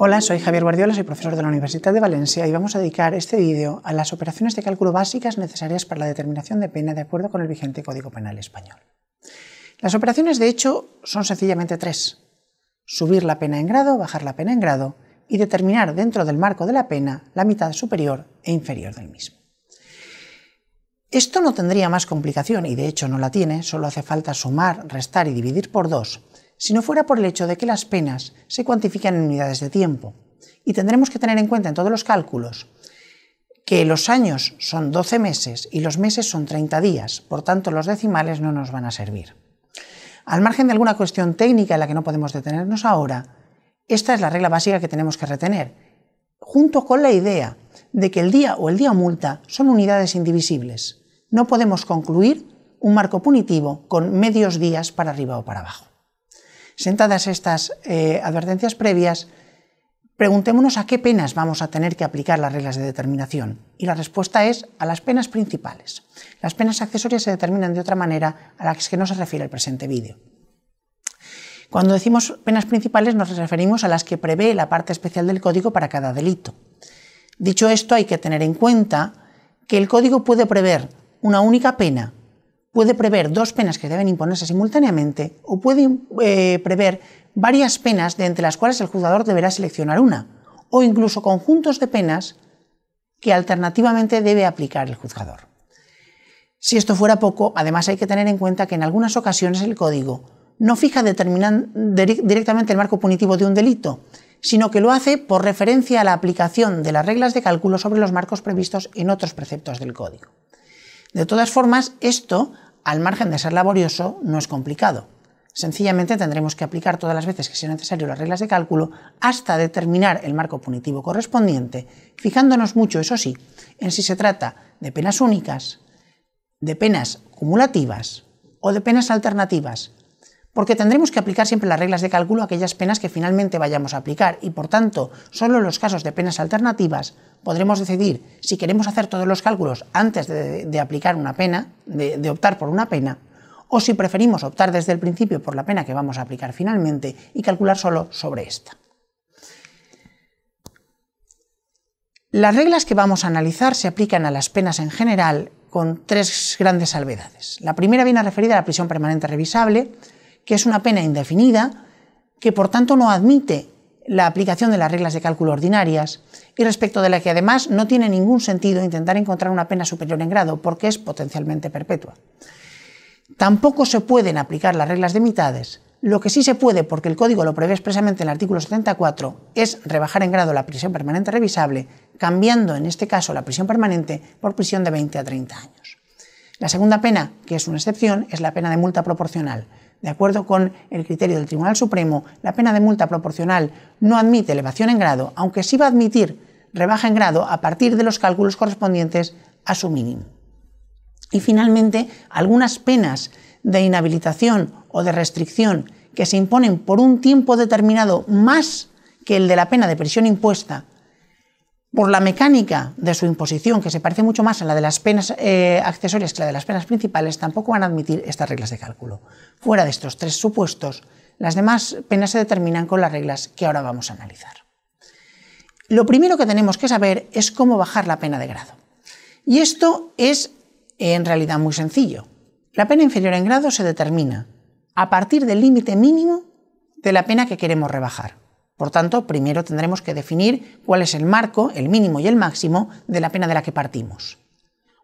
Hola, soy Javier Guardiola, soy profesor de la Universidad de Valencia y vamos a dedicar este vídeo a las operaciones de cálculo básicas necesarias para la determinación de pena de acuerdo con el vigente Código Penal Español. Las operaciones, de hecho, son sencillamente tres. Subir la pena en grado, bajar la pena en grado y determinar dentro del marco de la pena la mitad superior e inferior del mismo. Esto no tendría más complicación, y de hecho no la tiene, solo hace falta sumar, restar y dividir por dos, si no fuera por el hecho de que las penas se cuantifican en unidades de tiempo. Y tendremos que tener en cuenta en todos los cálculos que los años son 12 meses y los meses son 30 días, por tanto los decimales no nos van a servir. Al margen de alguna cuestión técnica en la que no podemos detenernos ahora, esta es la regla básica que tenemos que retener, junto con la idea de que el día o el día multa son unidades indivisibles no podemos concluir un marco punitivo con medios días para arriba o para abajo. Sentadas estas eh, advertencias previas, preguntémonos a qué penas vamos a tener que aplicar las reglas de determinación. Y la respuesta es a las penas principales. Las penas accesorias se determinan de otra manera a las que no se refiere el presente vídeo. Cuando decimos penas principales nos referimos a las que prevé la parte especial del código para cada delito. Dicho esto, hay que tener en cuenta que el código puede prever una única pena, puede prever dos penas que deben imponerse simultáneamente o puede eh, prever varias penas de entre las cuales el juzgador deberá seleccionar una, o incluso conjuntos de penas que alternativamente debe aplicar el juzgador. Si esto fuera poco, además hay que tener en cuenta que en algunas ocasiones el código no fija directamente el marco punitivo de un delito, sino que lo hace por referencia a la aplicación de las reglas de cálculo sobre los marcos previstos en otros preceptos del código. De todas formas, esto, al margen de ser laborioso, no es complicado. Sencillamente tendremos que aplicar todas las veces que sea necesario las reglas de cálculo hasta determinar el marco punitivo correspondiente, fijándonos mucho, eso sí, en si se trata de penas únicas, de penas cumulativas o de penas alternativas, porque tendremos que aplicar siempre las reglas de cálculo a aquellas penas que finalmente vayamos a aplicar y, por tanto, solo en los casos de penas alternativas podremos decidir si queremos hacer todos los cálculos antes de, aplicar una pena, de, de optar por una pena, o si preferimos optar desde el principio por la pena que vamos a aplicar finalmente y calcular solo sobre esta. Las reglas que vamos a analizar se aplican a las penas en general con tres grandes salvedades. La primera viene referida a la prisión permanente revisable, que es una pena indefinida, que por tanto no admite la aplicación de las reglas de cálculo ordinarias y respecto de la que además no tiene ningún sentido intentar encontrar una pena superior en grado porque es potencialmente perpetua. Tampoco se pueden aplicar las reglas de mitades. Lo que sí se puede, porque el código lo prevé expresamente en el artículo 74, es rebajar en grado la prisión permanente revisable, cambiando en este caso la prisión permanente por prisión de 20 a 30 años. La segunda pena, que es una excepción, es la pena de multa proporcional. De acuerdo con el criterio del Tribunal Supremo, la pena de multa proporcional no admite elevación en grado, aunque sí va a admitir rebaja en grado a partir de los cálculos correspondientes a su mínimo. Y finalmente, algunas penas de inhabilitación o de restricción que se imponen por un tiempo determinado más que el de la pena de prisión impuesta por la mecánica de su imposición, que se parece mucho más a la de las penas eh, accesorias que a la de las penas principales, tampoco van a admitir estas reglas de cálculo. Fuera de estos tres supuestos, las demás penas se determinan con las reglas que ahora vamos a analizar. Lo primero que tenemos que saber es cómo bajar la pena de grado. Y esto es en realidad muy sencillo. La pena inferior en grado se determina a partir del límite mínimo de la pena que queremos rebajar. Por tanto, primero tendremos que definir cuál es el marco, el mínimo y el máximo de la pena de la que partimos.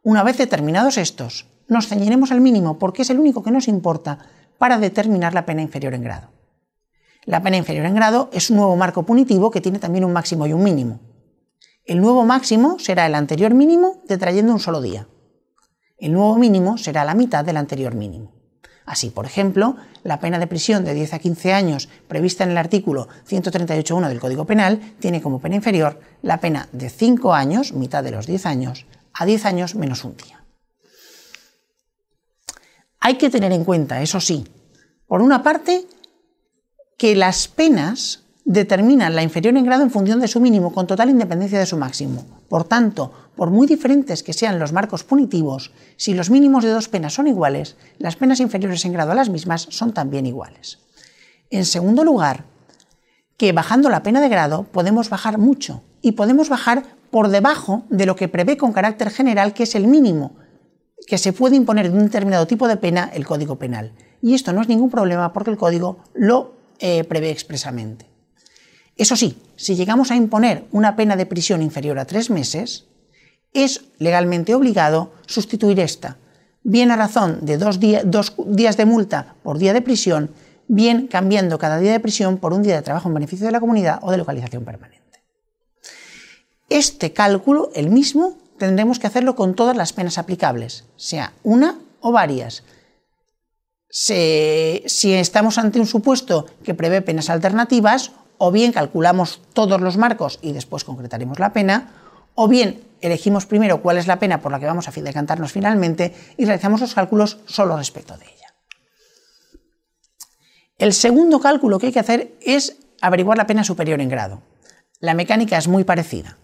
Una vez determinados estos, nos ceñiremos al mínimo porque es el único que nos importa para determinar la pena inferior en grado. La pena inferior en grado es un nuevo marco punitivo que tiene también un máximo y un mínimo. El nuevo máximo será el anterior mínimo detrayendo un solo día. El nuevo mínimo será la mitad del anterior mínimo. Así, por ejemplo, la pena de prisión de 10 a 15 años prevista en el artículo 138.1 del Código Penal tiene como pena inferior la pena de 5 años, mitad de los 10 años, a 10 años menos un día. Hay que tener en cuenta, eso sí, por una parte, que las penas determinan la inferior en grado en función de su mínimo, con total independencia de su máximo. Por tanto, por muy diferentes que sean los marcos punitivos, si los mínimos de dos penas son iguales, las penas inferiores en grado a las mismas son también iguales. En segundo lugar, que bajando la pena de grado podemos bajar mucho y podemos bajar por debajo de lo que prevé con carácter general, que es el mínimo que se puede imponer de un determinado tipo de pena el Código Penal. Y esto no es ningún problema porque el Código lo eh, prevé expresamente. Eso sí, si llegamos a imponer una pena de prisión inferior a tres meses, es legalmente obligado sustituir esta, bien a razón de dos, días de multa por día de prisión, bien cambiando cada día de prisión por un día de trabajo en beneficio de la comunidad o de localización permanente. Este cálculo, el mismo, tendremos que hacerlo con todas las penas aplicables, sea una o varias. si estamos ante un supuesto que prevé penas alternativas o bien calculamos todos los marcos y después concretaremos la pena, o bien elegimos primero cuál es la pena por la que vamos a decantarnos finalmente y realizamos los cálculos solo respecto de ella. El segundo cálculo que hay que hacer es averiguar la pena superior en grado. La mecánica es muy parecida.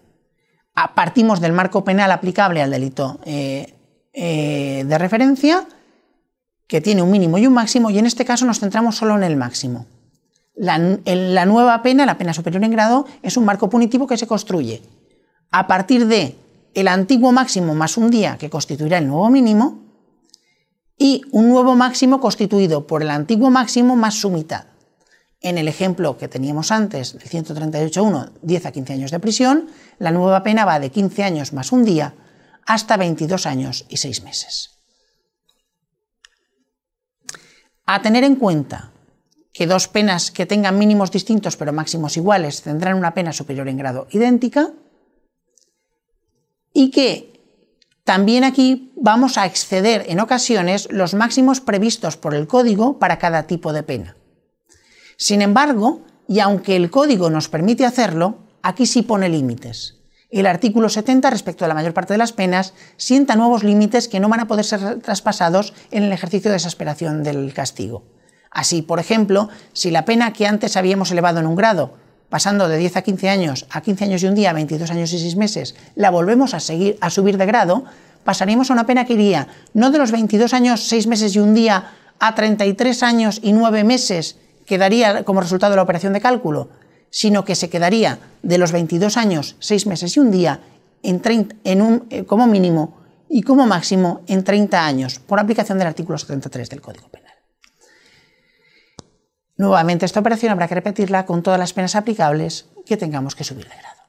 Ah, partimos del marco penal aplicable al delito eh, eh, de referencia, que tiene un mínimo y un máximo, y en este caso nos centramos solo en el máximo. La, nueva pena, la pena superior en grado, es un marco punitivo que se construye a partir de el antiguo máximo más un día que constituirá el nuevo mínimo y un nuevo máximo constituido por el antiguo máximo más su mitad. En el ejemplo que teníamos antes, de 138.1, 10 a 15 años de prisión, la nueva pena va de 15 años más un día hasta 22 años y 6 meses. A tener en cuenta que dos penas que tengan mínimos distintos pero máximos iguales tendrán una pena superior en grado idéntica y que también aquí vamos a exceder en ocasiones los máximos previstos por el código para cada tipo de pena. Sin embargo, y aunque el código nos permite hacerlo, aquí sí pone límites. El artículo 70 respecto a la mayor parte de las penas sienta nuevos límites que no van a poder ser traspasados en el ejercicio de exasperación del castigo. Así, por ejemplo, si la pena que antes habíamos elevado en un grado, pasando de 10 a 15 años a 15 años y un día, a 22 años y 6 meses, la volvemos a, seguir, a subir de grado, pasaríamos a una pena que iría no de los 22 años, 6 meses y un día a 33 años y 9 meses que daría como resultado de la operación de cálculo, sino que se quedaría de los 22 años, 6 meses y un día en eh, como mínimo y como máximo en 30 años por aplicación del artículo 73 del Código Penal. Nuevamente, esta operación habrá que repetirla con todas las penas aplicables que tengamos que subir de grado.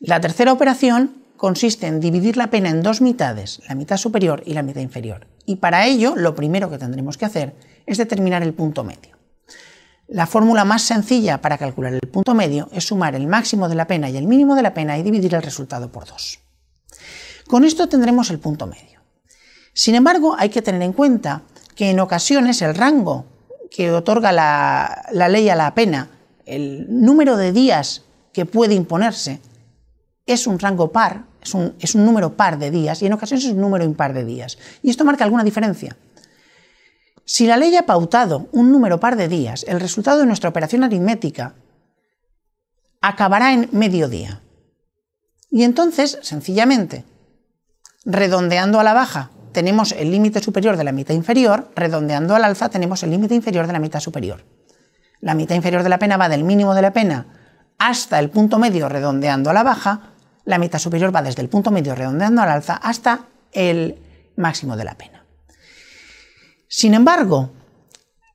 La tercera operación consiste en dividir la pena en dos mitades, la mitad superior y la mitad inferior. Y para ello, lo primero que tendremos que hacer es determinar el punto medio. La fórmula más sencilla para calcular el punto medio es sumar el máximo de la pena y el mínimo de la pena y dividir el resultado por dos. Con esto tendremos el punto medio. Sin embargo, hay que tener en cuenta que en ocasiones el rango que otorga la, ley a la pena, el número de días que puede imponerse, es un rango par, es un, es un, número par de días y en ocasiones es un número impar de días. Y esto marca alguna diferencia. Si la ley ha pautado un número par de días, el resultado de nuestra operación aritmética acabará en mediodía. Y entonces, sencillamente, redondeando a la baja tenemos el límite superior de la mitad inferior, redondeando al alza tenemos el límite inferior de la mitad superior. La mitad inferior de la pena va del mínimo de la pena hasta el punto medio redondeando a la baja, la mitad superior va desde el punto medio redondeando al alza hasta el máximo de la pena. Sin embargo,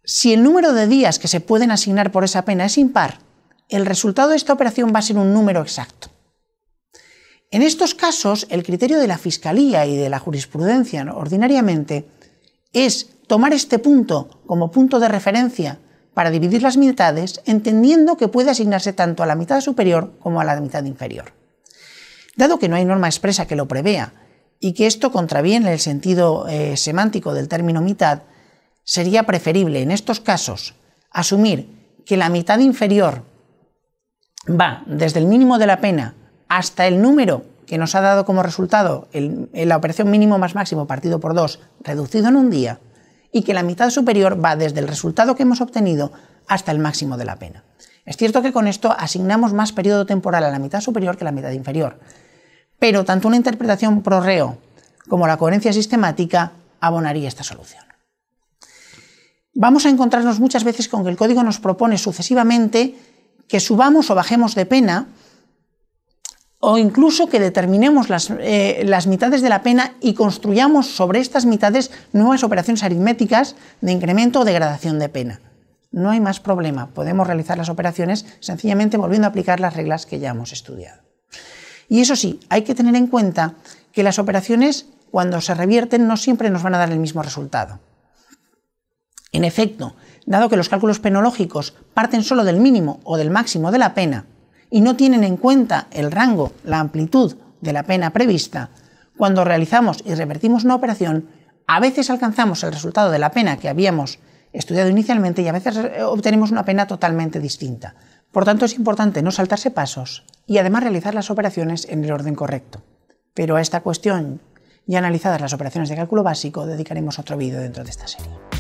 si el número de días que se pueden asignar por esa pena es impar, el resultado de esta operación va a ser un número exacto. En estos casos, el criterio de la Fiscalía y de la jurisprudencia ordinariamente es tomar este punto como punto de referencia para dividir las mitades, entendiendo que puede asignarse tanto a la mitad superior como a la mitad inferior. Dado que no hay norma expresa que lo prevea y que esto contraviene el sentido eh, semántico del término mitad, sería preferible en estos casos asumir que la mitad inferior va desde el mínimo de la pena hasta el número que nos ha dado como resultado la operación mínimo más máximo partido por 2 reducido en un día y que la mitad superior va desde el resultado que hemos obtenido hasta el máximo de la pena. Es cierto que con esto asignamos más periodo temporal a la mitad superior que a la mitad inferior, pero tanto una interpretación pro reo como la coherencia sistemática abonaría esta solución. Vamos a encontrarnos muchas veces con que el código nos propone sucesivamente que subamos o bajemos de pena o incluso que determinemos eh, las, mitades de la pena y construyamos sobre estas mitades nuevas operaciones aritméticas de incremento o degradación de pena. No hay más problema, podemos realizar las operaciones sencillamente volviendo a aplicar las reglas que ya hemos estudiado. Y eso sí, hay que tener en cuenta que las operaciones cuando se revierten no siempre nos van a dar el mismo resultado. En efecto, dado que los cálculos penológicos parten solo del mínimo o del máximo de la pena, y no tienen en cuenta el rango, la amplitud de la pena prevista, cuando realizamos y revertimos una operación, a veces alcanzamos el resultado de la pena que habíamos estudiado inicialmente y a veces eh, obtenemos una pena totalmente distinta. Por tanto, es importante no saltarse pasos y además realizar las operaciones en el orden correcto. Pero a esta cuestión, ya analizadas las operaciones de cálculo básico, dedicaremos otro vídeo dentro de esta serie.